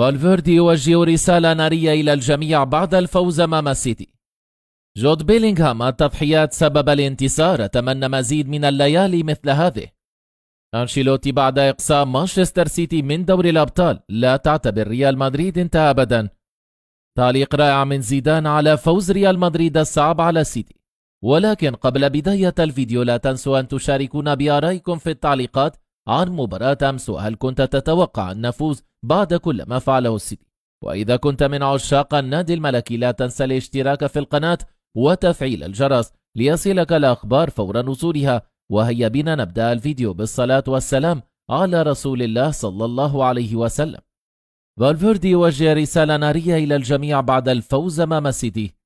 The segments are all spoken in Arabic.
فالفيردي يوجه رسالة نارية إلى الجميع بعد الفوز أمام السيتي جود بيلينغهام التضحيات سبب الانتصار أتمنى مزيد من الليالي مثل هذه أنشيلوتي بعد إقصاء مانشستر سيتي من دوري الأبطال لا تعتبر ريال مدريد انتهى أبدا تعليق رائع من زيدان على فوز ريال مدريد الصعب على السيتي ولكن قبل بداية الفيديو لا تنسوا أن تشاركونا بآرائكم في التعليقات عن مباراة أمس وهل كنت تتوقع نفوز بعد كل ما فعله السيتي وإذا كنت من عشاق النادي الملكي لا تنسى الاشتراك في القناة وتفعيل الجرس ليصلك الأخبار فور نزولها وهيا بنا نبدأ الفيديو بالصلاة والسلام على رسول الله صلى الله عليه وسلم فالفيردي وجه رسالة نارية إلى الجميع بعد الفوز أمام السيتي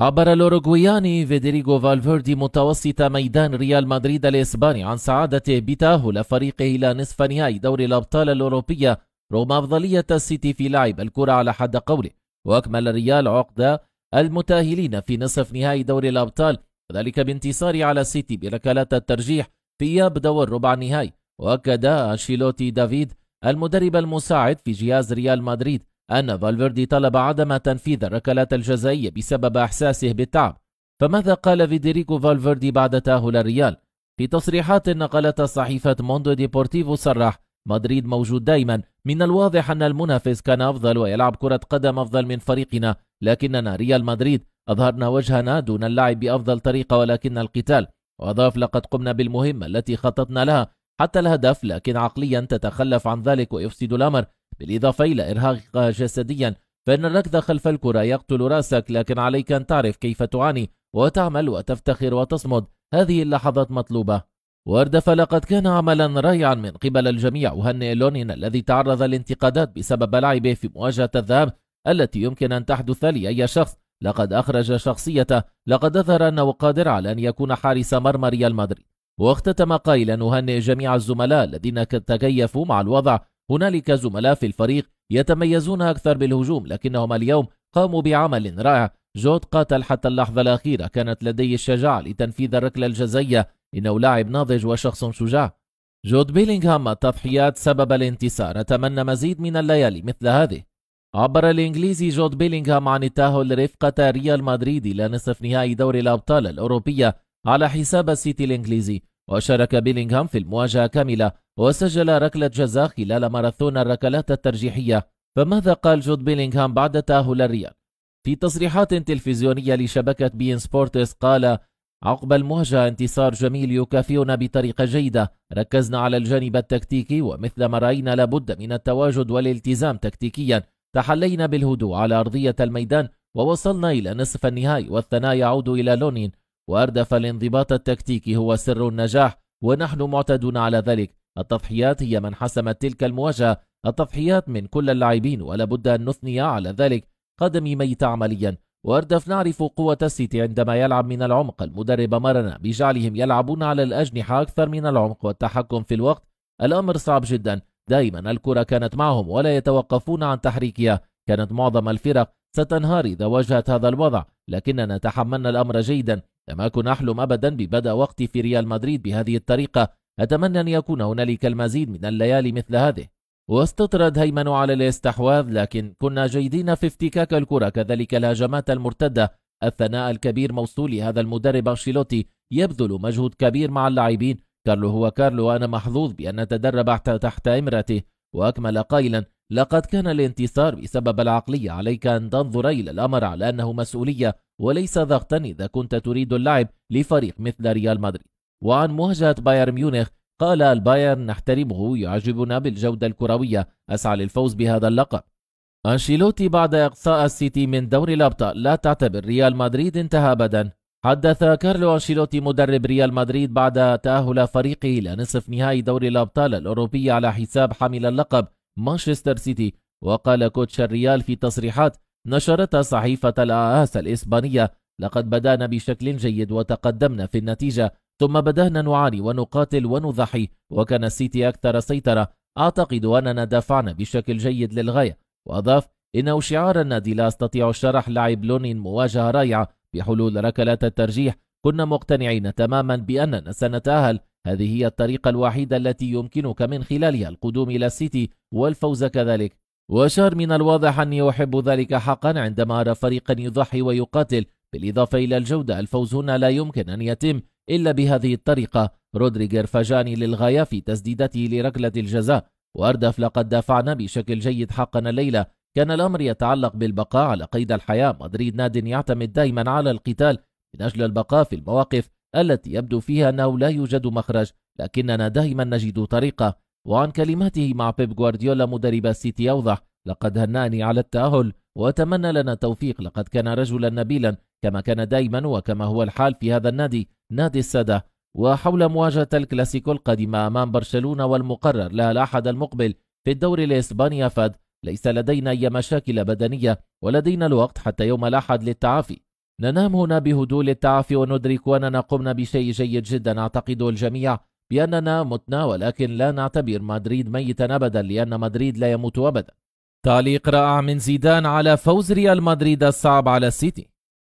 عبر الأوروغوياني فيدريغو فالفيردي متوسط ميدان ريال مدريد الإسباني عن سعادته بتأهل فريقه إلى نصف نهائي دوري الأبطال الأوروبية رغم أفضلية السيتي في لعب الكرة على حد قوله وأكمل ريال عقدة المتأهلين في نصف نهائي دوري الأبطال وذلك بانتصار على السيتي بركلات الترجيح في إياب دور ربع النهائي وأكد أنشيلوتي دافيد المدرب المساعد في جهاز ريال مدريد أن فالفيردي طلب عدم تنفيذ الركلات الجزائية بسبب إحساسه بالتعب فماذا قال فيدريكو فالفيردي بعد تأهل الريال؟ في تصريحات نقلتها صحيفة موندو ديبورتيفو صرح مدريد موجود دائما من الواضح أن المنافس كان أفضل ويلعب كرة قدم أفضل من فريقنا لكننا ريال مدريد أظهرنا وجهنا دون اللعب بأفضل طريقة ولكن القتال وأضاف لقد قمنا بالمهمة التي خططنا لها حتى الهدف لكن عقليا تتخلف عن ذلك ويفسد الأمر بالإضافة إلى إرهاق جسديا فإن الركض خلف الكرة يقتل رأسك لكن عليك أن تعرف كيف تعاني وتعمل وتفتخر وتصمد هذه اللحظات مطلوبة وردة فلقد كان عملا رائعا من قبل الجميع وهنئ لونين الذي تعرض لانتقادات بسبب لعبه في مواجهة الذهاب التي يمكن أن تحدث لأي شخص لقد أخرج شخصيته لقد أظهر أنه قادر على أن يكون حارس مرمى ريال مدريد واختتم قائلا أهنئ جميع الزملاء الذين تكيفوا مع الوضع هنالك زملاء في الفريق يتميزون أكثر بالهجوم لكنهم اليوم قاموا بعمل رائع جود قاتل حتى اللحظة الأخيرة كانت لديه الشجاعة لتنفيذ الركلة الجزية إنه لاعب ناضج وشخص شجاع جود بيلينغهام التضحيات سبب الانتصار أتمنى مزيد من الليالي مثل هذه عبر الإنجليزي جود بيلينغهام عن التأهل رفقة ريال مدريد إلى نصف نهائي دوري الأبطال الأوروبية على حساب السيتي الإنجليزي وشارك بيلينغهام في المواجهة كاملة وسجل ركلة جزاء خلال ماراثون الركلات الترجيحية فماذا قال جود بيلينغهام بعد تأهل الريال؟ في تصريحات تلفزيونية لشبكة بي سبورتس قال عقب المواجهة انتصار جميل يكافئنا بطريقة جيدة ركزنا على الجانب التكتيكي ومثل ما رأينا لابد من التواجد والالتزام تكتيكيا تحلينا بالهدوء على أرضية الميدان ووصلنا إلى نصف النهائي والثناء يعود إلى لونين واردف الانضباط التكتيكي هو سر النجاح ونحن معتدون على ذلك التضحيات هي من حسمت تلك المواجهه التضحيات من كل اللاعبين ولابد ان نثني على ذلك قدم ميت عمليا واردف نعرف قوة السيتي عندما يلعب من العمق المدرب مرنا بجعلهم يلعبون على الأجنحة أكثر من العمق والتحكم في الوقت الأمر صعب جدا دائما الكرة كانت معهم ولا يتوقفون عن تحريكها كانت معظم الفرق ستنهار إذا واجهت هذا الوضع لكننا تحملنا الأمر جيدا لم أكن أحلم أبدا ببدء وقتي في ريال مدريد بهذه الطريقة أتمنى أن يكون هنالك المزيد من الليالي مثل هذه واستطرد هيمن على الاستحواذ لكن كنا جيدين في افتكاك الكرة كذلك الهجمات المرتدة الثناء الكبير موصول لهذا المدرب أنشيلوتي يبذل مجهود كبير مع اللاعبين كارلو هو كارلو وأنا محظوظ بأن تدرب تحت إمرته وأكمل قائلا لقد كان الانتصار بسبب العقلية عليك أن تنظر إلى الأمر على أنه مسؤولية وليس ضغطا إذا كنت تريد اللعب لفريق مثل ريال مدريد وعن مواجهة بايرن ميونخ قال البايرن نحترمه يعجبنا بالجودة الكروية أسعى للفوز بهذا اللقب أنشيلوتي بعد إقصاء السيتي من دوري الأبطال لا تعتبر ريال مدريد انتهى أبدا حدث كارلو أنشيلوتي مدرب ريال مدريد بعد تأهل فريقه إلى نصف نهائي دوري الأبطال الأوروبي على حساب حامل اللقب مانشستر سيتي وقال كوتش الريال في تصريحات نشرتها صحيفة الآس الإسبانية لقد بدأنا بشكل جيد وتقدمنا في النتيجة ثم بدأنا نعاني ونقاتل ونضحي وكان السيتي أكثر سيطرة أعتقد أننا دافعنا بشكل جيد للغاية وأضاف إنه شعار النادي لا أستطيع الشرح لعب لونين مواجهة رائعة بحلول ركلات الترجيح كنا مقتنعين تماما بأننا سنتأهل هذه هي الطريقة الوحيدة التي يمكنك من خلالها القدوم إلى السيتي والفوز كذلك وشار من الواضح أني أحب ذلك حقا عندما أرى فريقا يضحي ويقاتل بالإضافة إلى الجودة الفوز هنا لا يمكن أن يتم إلا بهذه الطريقة رودريغر فجاني للغاية في تسديدته لركلة الجزاء وأردف لقد دافعنا بشكل جيد حقا الليلة كان الأمر يتعلق بالبقاء على قيد الحياة مدريد ناد يعتمد دائما على القتال من أجل البقاء في المواقف التي يبدو فيها أنه لا يوجد مخرج لكننا دائما نجد طريقة وعن كلماته مع بيب غوارديولا مدرب السيتي أوضح لقد هنأني على التأهل وأتمنى لنا التوفيق لقد كان رجلا نبيلا كما كان دائما وكما هو الحال في هذا النادي نادي السادة وحول مواجهة الكلاسيكو القادمة أمام برشلونة والمقرر لها الأحد المقبل في الدوري الإسباني أفاد ليس لدينا أي مشاكل بدنية ولدينا الوقت حتى يوم الأحد للتعافي ننام هنا بهدوء للتعافي وندرك أننا قمنا بشيء جيد جدا أعتقد الجميع بأننا متنا ولكن لا نعتبر مدريد ميتا أبدا لأن مدريد لا يموت أبدا تعليق رائع من زيدان على فوز ريال مدريد الصعب على السيتي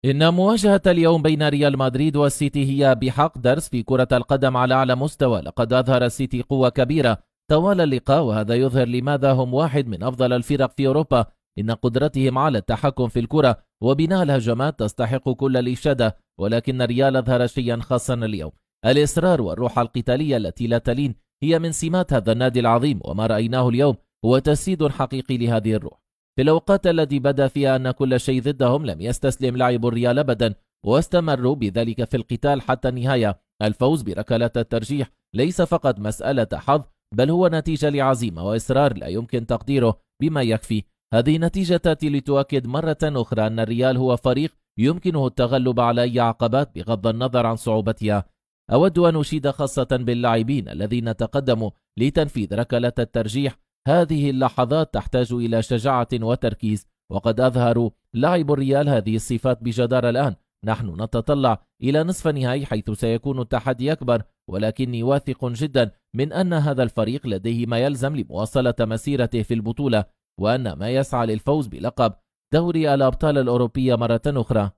إن مواجهة اليوم بين ريال مدريد والسيتي هي بحق درس في كرة القدم على أعلى مستوى لقد أظهر السيتي قوة كبيرة طوال اللقاء وهذا يظهر لماذا هم واحد من أفضل الفرق في أوروبا إن قدرتهم على التحكم في الكرة وبناء الهجمات تستحق كل الإشادة ولكن الريال أظهر شيئا خاصا اليوم الإصرار والروح القتالية التي لا تلين هي من سمات هذا النادي العظيم وما رأيناه اليوم هو تجسيد حقيقي لهذه الروح في الأوقات التي بدا فيها أن كل شيء ضدهم لم يستسلم لاعب الريال أبدا واستمروا بذلك في القتال حتى النهاية الفوز بركلات الترجيح ليس فقط مسألة حظ بل هو نتيجة لعزيمة وإصرار لا يمكن تقديره بما يكفي هذه النتيجة تأتي لتؤكد مرة أخرى أن الريال هو فريق يمكنه التغلب على أي عقبات بغض النظر عن صعوبتها أود أن أشيد خاصة باللاعبين الذين تقدموا لتنفيذ ركلة الترجيح هذه اللحظات تحتاج إلى شجاعة وتركيز وقد أظهروا لاعب الريال هذه الصفات بجدارة الآن نحن نتطلع إلى نصف النهائي حيث سيكون التحدي أكبر ولكني واثق جدا من أن هذا الفريق لديه ما يلزم لمواصلة مسيرته في البطولة وأن ما يسعى للفوز بلقب دوري الأبطال الأوروبية مرة أخرى